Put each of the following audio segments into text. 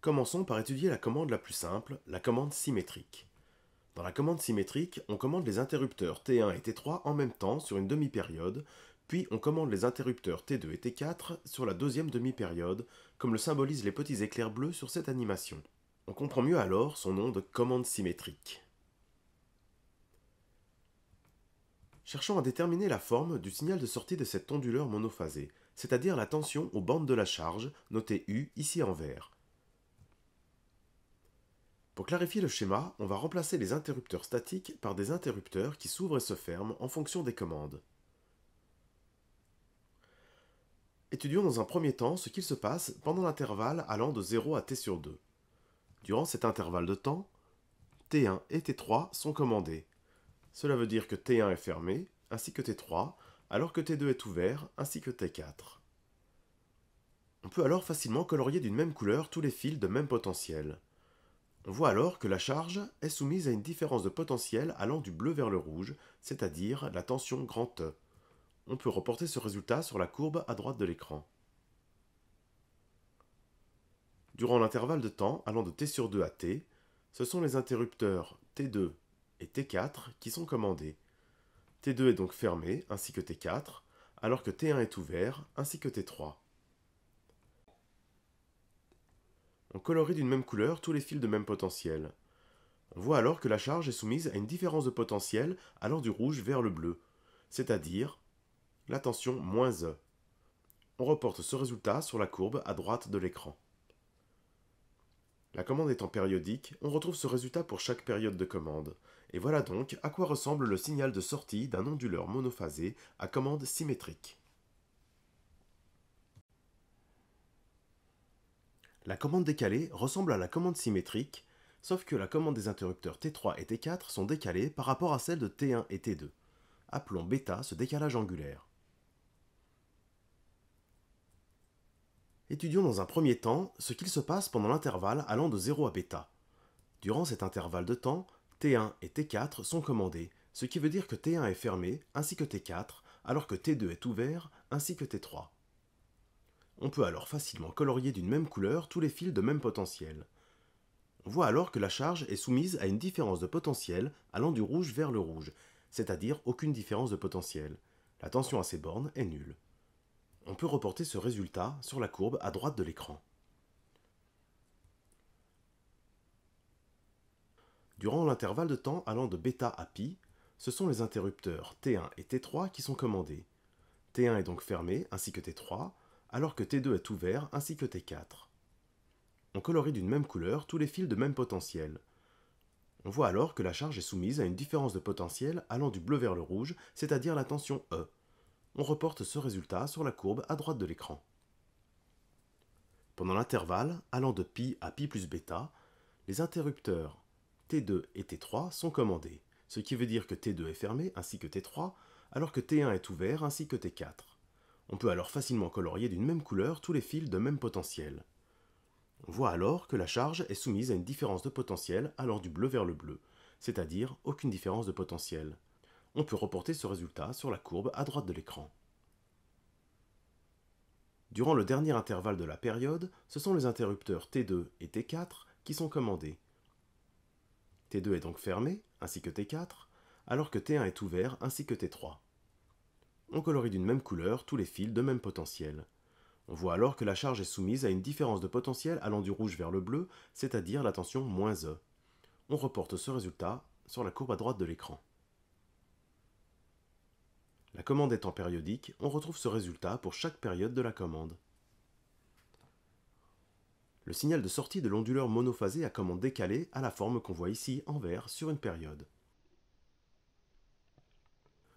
Commençons par étudier la commande la plus simple, la commande symétrique. Dans la commande symétrique, on commande les interrupteurs T1 et T3 en même temps sur une demi-période, puis on commande les interrupteurs T2 et T4 sur la deuxième demi-période, comme le symbolisent les petits éclairs bleus sur cette animation. On comprend mieux alors son nom de commande symétrique. Cherchons à déterminer la forme du signal de sortie de cette onduleur monophasée c'est-à-dire la tension aux bandes de la charge, notée U ici en vert. Pour clarifier le schéma, on va remplacer les interrupteurs statiques par des interrupteurs qui s'ouvrent et se ferment en fonction des commandes. Étudions dans un premier temps ce qu'il se passe pendant l'intervalle allant de 0 à t sur 2. Durant cet intervalle de temps, t1 et t3 sont commandés. Cela veut dire que t1 est fermé, ainsi que t3, alors que T2 est ouvert, ainsi que T4. On peut alors facilement colorier d'une même couleur tous les fils de même potentiel. On voit alors que la charge est soumise à une différence de potentiel allant du bleu vers le rouge, c'est-à-dire la tension grand E. On peut reporter ce résultat sur la courbe à droite de l'écran. Durant l'intervalle de temps allant de T sur 2 à T, ce sont les interrupteurs T2 et T4 qui sont commandés, T2 est donc fermé, ainsi que T4, alors que T1 est ouvert, ainsi que T3. On colorie d'une même couleur tous les fils de même potentiel. On voit alors que la charge est soumise à une différence de potentiel allant du rouge vers le bleu, c'est-à-dire la tension moins E. On reporte ce résultat sur la courbe à droite de l'écran. La commande étant périodique, on retrouve ce résultat pour chaque période de commande. Et voilà donc à quoi ressemble le signal de sortie d'un onduleur monophasé à commande symétrique. La commande décalée ressemble à la commande symétrique, sauf que la commande des interrupteurs T3 et T4 sont décalées par rapport à celle de T1 et T2. Appelons bêta ce décalage angulaire. Étudions dans un premier temps ce qu'il se passe pendant l'intervalle allant de 0 à bêta. Durant cet intervalle de temps, T1 et T4 sont commandés, ce qui veut dire que T1 est fermé ainsi que T4, alors que T2 est ouvert ainsi que T3. On peut alors facilement colorier d'une même couleur tous les fils de même potentiel. On voit alors que la charge est soumise à une différence de potentiel allant du rouge vers le rouge, c'est-à-dire aucune différence de potentiel. La tension à ces bornes est nulle on peut reporter ce résultat sur la courbe à droite de l'écran. Durant l'intervalle de temps allant de β à π, ce sont les interrupteurs T1 et T3 qui sont commandés. T1 est donc fermé, ainsi que T3, alors que T2 est ouvert, ainsi que T4. On colorie d'une même couleur tous les fils de même potentiel. On voit alors que la charge est soumise à une différence de potentiel allant du bleu vers le rouge, c'est-à-dire la tension E on reporte ce résultat sur la courbe à droite de l'écran. Pendant l'intervalle allant de π à π plus bêta, les interrupteurs T2 et T3 sont commandés, ce qui veut dire que T2 est fermé ainsi que T3, alors que T1 est ouvert ainsi que T4. On peut alors facilement colorier d'une même couleur tous les fils de même potentiel. On voit alors que la charge est soumise à une différence de potentiel allant du bleu vers le bleu, c'est-à-dire aucune différence de potentiel on peut reporter ce résultat sur la courbe à droite de l'écran. Durant le dernier intervalle de la période, ce sont les interrupteurs T2 et T4 qui sont commandés. T2 est donc fermé, ainsi que T4, alors que T1 est ouvert ainsi que T3. On colorie d'une même couleur tous les fils de même potentiel. On voit alors que la charge est soumise à une différence de potentiel allant du rouge vers le bleu, c'est-à-dire la tension moins E. On reporte ce résultat sur la courbe à droite de l'écran. La commande étant périodique, on retrouve ce résultat pour chaque période de la commande. Le signal de sortie de l'onduleur monophasé à commande décalée a la forme qu'on voit ici en vert sur une période.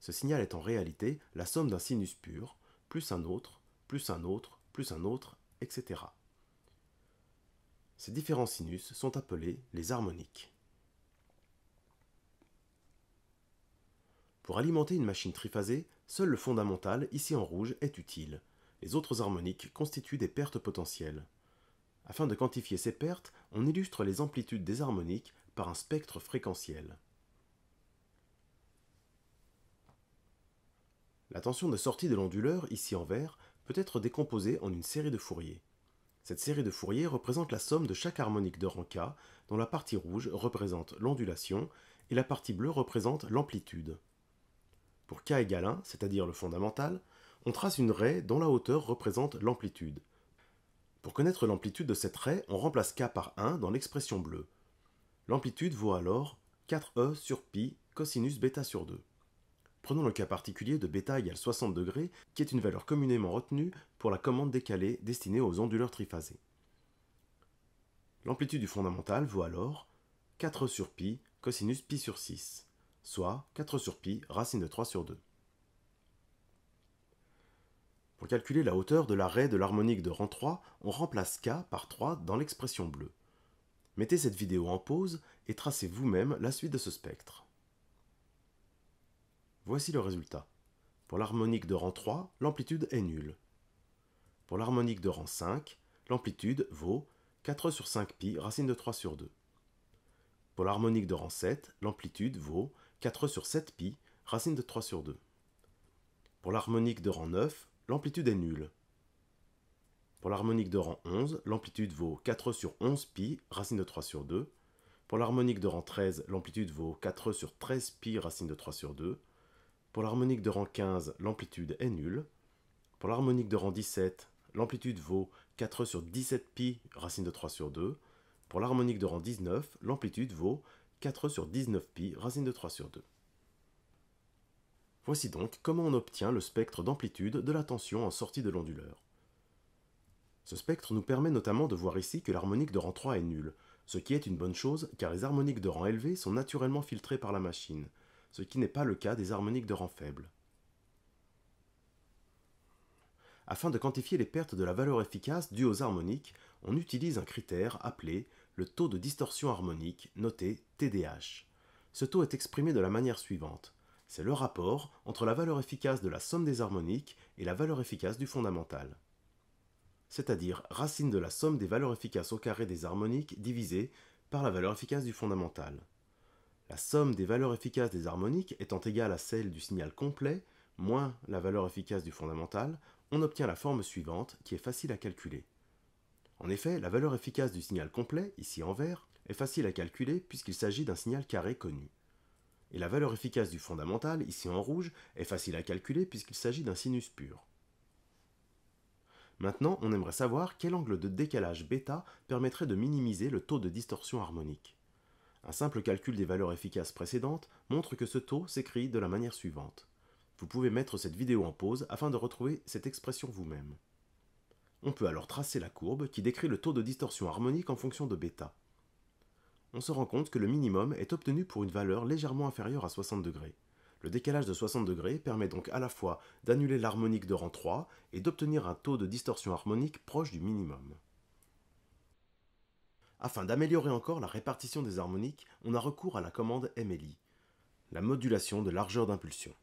Ce signal est en réalité la somme d'un sinus pur, plus un autre, plus un autre, plus un autre, etc. Ces différents sinus sont appelés les harmoniques. Pour alimenter une machine triphasée, seul le fondamental, ici en rouge, est utile. Les autres harmoniques constituent des pertes potentielles. Afin de quantifier ces pertes, on illustre les amplitudes des harmoniques par un spectre fréquentiel. La tension de sortie de l'onduleur, ici en vert, peut être décomposée en une série de Fourier. Cette série de Fourier représente la somme de chaque harmonique de rang K, dont la partie rouge représente l'ondulation et la partie bleue représente l'amplitude. Pour k égale 1, c'est-à-dire le fondamental, on trace une raie dont la hauteur représente l'amplitude. Pour connaître l'amplitude de cette raie, on remplace k par 1 dans l'expression bleue. L'amplitude vaut alors 4e e sur pi cosinus bêta sur 2. Prenons le cas particulier de bêta égale 60 degrés, qui est une valeur communément retenue pour la commande décalée destinée aux onduleurs triphasés. L'amplitude du fondamental vaut alors 4 e sur pi cosinus pi sur 6 soit 4 sur pi racine de 3 sur 2. Pour calculer la hauteur de l'arrêt de l'harmonique de rang 3, on remplace k par 3 dans l'expression bleue. Mettez cette vidéo en pause et tracez vous-même la suite de ce spectre. Voici le résultat. Pour l'harmonique de rang 3, l'amplitude est nulle. Pour l'harmonique de rang 5, l'amplitude vaut 4 sur 5 pi racine de 3 sur 2. Pour l'harmonique de rang 7, l'amplitude vaut 4 sur 7 pi, racine de 3 sur 2. Pour l'harmonique de rang 9, l'amplitude est nulle. Pour l'harmonique de rang 11, l'amplitude vaut 4 sur 11 pi, racine de 3 sur 2. Pour l'harmonique de rang 13, l'amplitude vaut 4 sur 13 pi, racine de 3 sur 2. Pour l'harmonique de rang 15, l'amplitude est nulle. Pour l'harmonique de rang 17, l'amplitude vaut 4 sur 17 pi, racine de 3 sur 2. Pour l'harmonique de rang 19, l'amplitude vaut 4 sur 19pi, racine de 3 sur 2. Voici donc comment on obtient le spectre d'amplitude de la tension en sortie de l'onduleur. Ce spectre nous permet notamment de voir ici que l'harmonique de rang 3 est nulle, ce qui est une bonne chose car les harmoniques de rang élevé sont naturellement filtrées par la machine, ce qui n'est pas le cas des harmoniques de rang faible. Afin de quantifier les pertes de la valeur efficace dues aux harmoniques, on utilise un critère appelé le taux de distorsion harmonique, noté TDH. Ce taux est exprimé de la manière suivante. C'est le rapport entre la valeur efficace de la somme des harmoniques et la valeur efficace du fondamental. C'est-à-dire racine de la somme des valeurs efficaces au carré des harmoniques divisée par la valeur efficace du fondamental. La somme des valeurs efficaces des harmoniques étant égale à celle du signal complet, moins la valeur efficace du fondamental, on obtient la forme suivante qui est facile à calculer. En effet, la valeur efficace du signal complet, ici en vert, est facile à calculer puisqu'il s'agit d'un signal carré connu. Et la valeur efficace du fondamental, ici en rouge, est facile à calculer puisqu'il s'agit d'un sinus pur. Maintenant, on aimerait savoir quel angle de décalage bêta permettrait de minimiser le taux de distorsion harmonique. Un simple calcul des valeurs efficaces précédentes montre que ce taux s'écrit de la manière suivante. Vous pouvez mettre cette vidéo en pause afin de retrouver cette expression vous-même. On peut alors tracer la courbe qui décrit le taux de distorsion harmonique en fonction de bêta. On se rend compte que le minimum est obtenu pour une valeur légèrement inférieure à 60 degrés. Le décalage de 60 degrés permet donc à la fois d'annuler l'harmonique de rang 3 et d'obtenir un taux de distorsion harmonique proche du minimum. Afin d'améliorer encore la répartition des harmoniques, on a recours à la commande MLI, la modulation de largeur d'impulsion.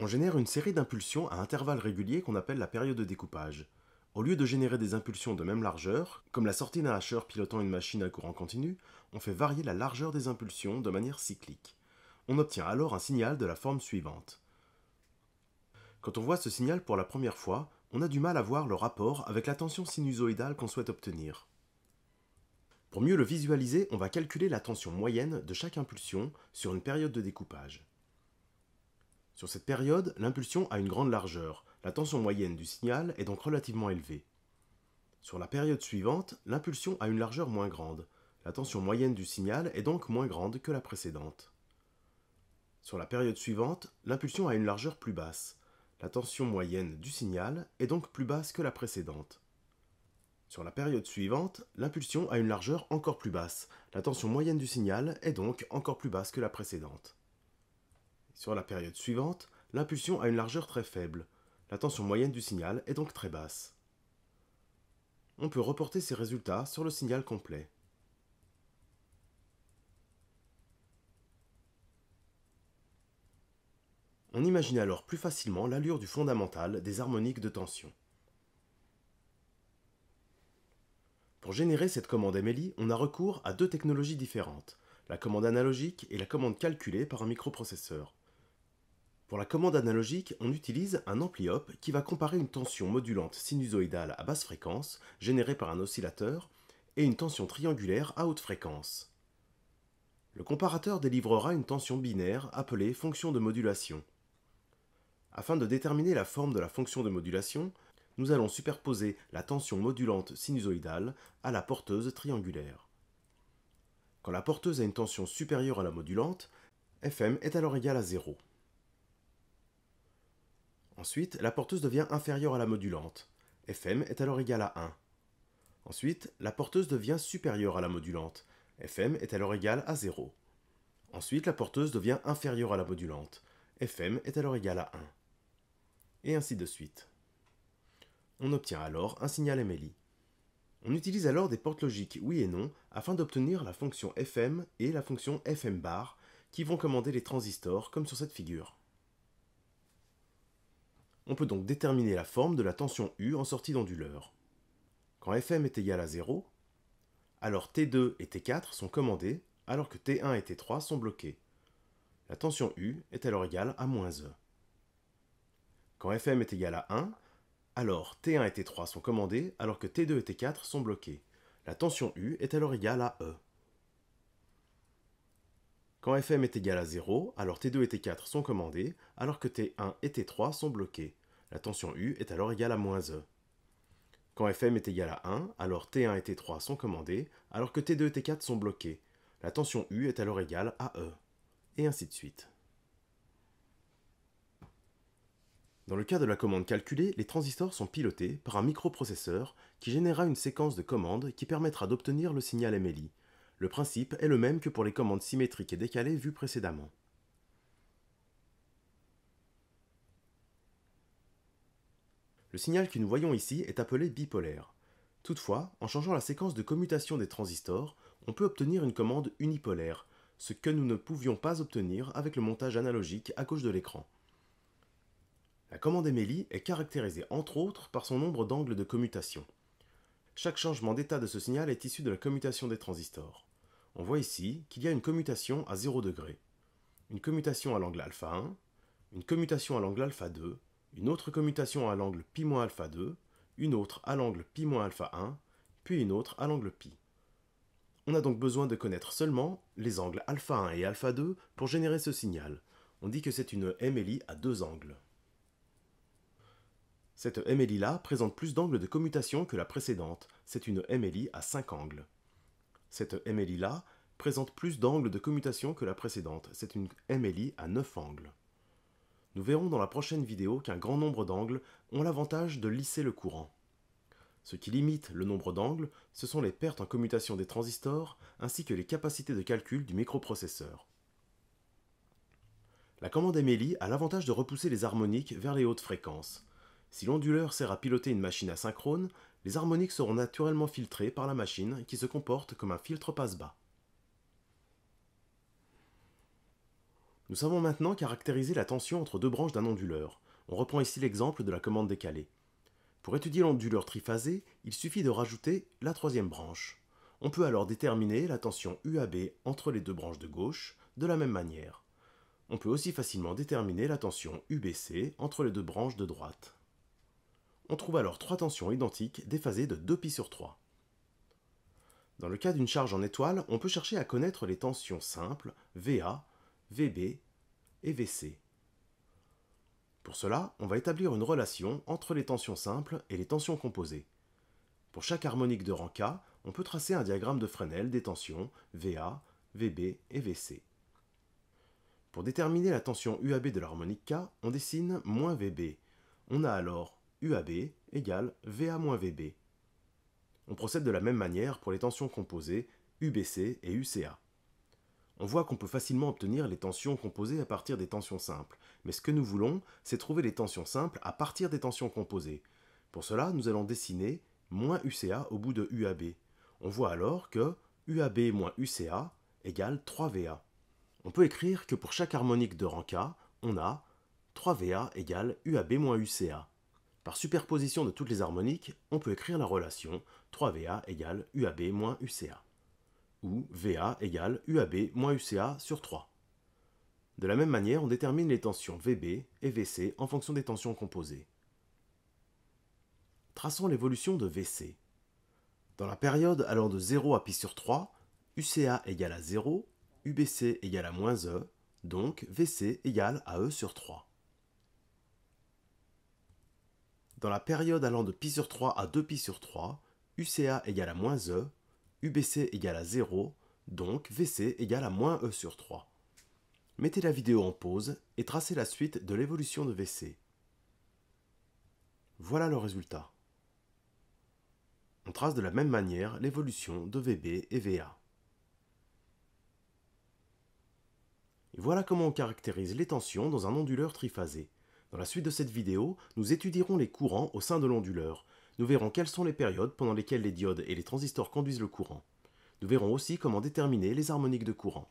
On génère une série d'impulsions à intervalles réguliers qu'on appelle la période de découpage. Au lieu de générer des impulsions de même largeur, comme la sortie d'un hacheur pilotant une machine à courant continu, on fait varier la largeur des impulsions de manière cyclique. On obtient alors un signal de la forme suivante. Quand on voit ce signal pour la première fois, on a du mal à voir le rapport avec la tension sinusoïdale qu'on souhaite obtenir. Pour mieux le visualiser, on va calculer la tension moyenne de chaque impulsion sur une période de découpage. Sur cette période, l'impulsion a une grande largeur, la tension moyenne du signal est donc relativement élevée. Sur la période suivante, l'impulsion a une largeur moins grande, la tension moyenne du signal est donc moins grande que la précédente. Sur la période suivante, l'impulsion a une largeur plus basse, la tension moyenne du signal est donc plus basse que la précédente. Sur la période suivante, l'impulsion a une largeur encore plus basse, la tension moyenne du signal est donc encore plus basse que la précédente. Sur la période suivante, l'impulsion a une largeur très faible. La tension moyenne du signal est donc très basse. On peut reporter ces résultats sur le signal complet. On imagine alors plus facilement l'allure du fondamental des harmoniques de tension. Pour générer cette commande MLI, on a recours à deux technologies différentes, la commande analogique et la commande calculée par un microprocesseur. Pour la commande analogique, on utilise un ampli qui va comparer une tension modulante sinusoïdale à basse fréquence, générée par un oscillateur, et une tension triangulaire à haute fréquence. Le comparateur délivrera une tension binaire appelée fonction de modulation. Afin de déterminer la forme de la fonction de modulation, nous allons superposer la tension modulante sinusoïdale à la porteuse triangulaire. Quand la porteuse a une tension supérieure à la modulante, Fm est alors égal à 0. Ensuite, la porteuse devient inférieure à la modulante. Fm est alors égal à 1. Ensuite, la porteuse devient supérieure à la modulante. Fm est alors égal à 0. Ensuite, la porteuse devient inférieure à la modulante. Fm est alors égal à 1. Et ainsi de suite. On obtient alors un signal MLI. On utilise alors des portes logiques oui et non afin d'obtenir la fonction Fm et la fonction Fm bar qui vont commander les transistors comme sur cette figure. On peut donc déterminer la forme de la tension U en sortie d'onduleur. Quand Fm est égal à 0, alors T2 et T4 sont commandés alors que T1 et T3 sont bloqués. La tension U est alors égale à moins E. Quand Fm est égal à 1, alors T1 et T3 sont commandés alors que T2 et T4 sont bloqués. La tension U est alors égale à E. Quand Fm est égal à 0, alors T2 et T4 sont commandés alors que T1 et T3 sont bloqués. La tension U est alors égale à moins E. Quand Fm est égal à 1, alors T1 et T3 sont commandés, alors que T2 et T4 sont bloqués. La tension U est alors égale à E. Et ainsi de suite. Dans le cas de la commande calculée, les transistors sont pilotés par un microprocesseur qui générera une séquence de commandes qui permettra d'obtenir le signal MLI. Le principe est le même que pour les commandes symétriques et décalées vues précédemment. Le signal que nous voyons ici est appelé bipolaire. Toutefois, en changeant la séquence de commutation des transistors, on peut obtenir une commande unipolaire, ce que nous ne pouvions pas obtenir avec le montage analogique à gauche de l'écran. La commande Emily est caractérisée entre autres par son nombre d'angles de commutation. Chaque changement d'état de ce signal est issu de la commutation des transistors. On voit ici qu'il y a une commutation à 0 une commutation à l'angle alpha 1, une commutation à l'angle alpha 2 une autre commutation à l'angle π-2, une autre à l'angle π-1, puis une autre à l'angle π. On a donc besoin de connaître seulement les angles α1 et α2 pour générer ce signal. On dit que c'est une MLI à deux angles. Cette MLI-là présente plus d'angles de commutation que la précédente, c'est une MLI à cinq angles. Cette MLI-là présente plus d'angles de commutation que la précédente, c'est une MLI à 9 angles. Nous verrons dans la prochaine vidéo qu'un grand nombre d'angles ont l'avantage de lisser le courant. Ce qui limite le nombre d'angles, ce sont les pertes en commutation des transistors ainsi que les capacités de calcul du microprocesseur. La commande Emily a l'avantage de repousser les harmoniques vers les hautes fréquences. Si l'onduleur sert à piloter une machine asynchrone, les harmoniques seront naturellement filtrées par la machine qui se comporte comme un filtre passe-bas. Nous savons maintenant caractériser la tension entre deux branches d'un onduleur. On reprend ici l'exemple de la commande décalée. Pour étudier l'onduleur triphasé, il suffit de rajouter la troisième branche. On peut alors déterminer la tension UAB entre les deux branches de gauche de la même manière. On peut aussi facilement déterminer la tension UBC entre les deux branches de droite. On trouve alors trois tensions identiques déphasées de 2π sur 3. Dans le cas d'une charge en étoile, on peut chercher à connaître les tensions simples VA VB et VC. Pour cela, on va établir une relation entre les tensions simples et les tensions composées. Pour chaque harmonique de rang K, on peut tracer un diagramme de Fresnel des tensions VA, VB et VC. Pour déterminer la tension UAB de l'harmonique K, on dessine moins VB. On a alors UAB égale VA moins VB. On procède de la même manière pour les tensions composées UBC et UCA. On voit qu'on peut facilement obtenir les tensions composées à partir des tensions simples, mais ce que nous voulons, c'est trouver les tensions simples à partir des tensions composées. Pour cela, nous allons dessiner moins UCA au bout de UAB. On voit alors que UAB moins UCA égale 3VA. On peut écrire que pour chaque harmonique de rang K, on a 3VA égale UAB moins UCA. Par superposition de toutes les harmoniques, on peut écrire la relation 3VA égale UAB moins UCA ou VA égale UAB moins UCA sur 3. De la même manière, on détermine les tensions VB et VC en fonction des tensions composées. Traçons l'évolution de VC. Dans la période allant de 0 à π sur 3, UCA égale à 0, UBC égale à moins E, donc VC égale à E sur 3. Dans la période allant de Pi sur 3 à 2π sur 3, UCA égale à moins E, UBC égale à 0, donc VC égale à moins E sur 3. Mettez la vidéo en pause et tracez la suite de l'évolution de VC. Voilà le résultat. On trace de la même manière l'évolution de VB et VA. Et voilà comment on caractérise les tensions dans un onduleur triphasé. Dans la suite de cette vidéo, nous étudierons les courants au sein de l'onduleur, nous verrons quelles sont les périodes pendant lesquelles les diodes et les transistors conduisent le courant. Nous verrons aussi comment déterminer les harmoniques de courant.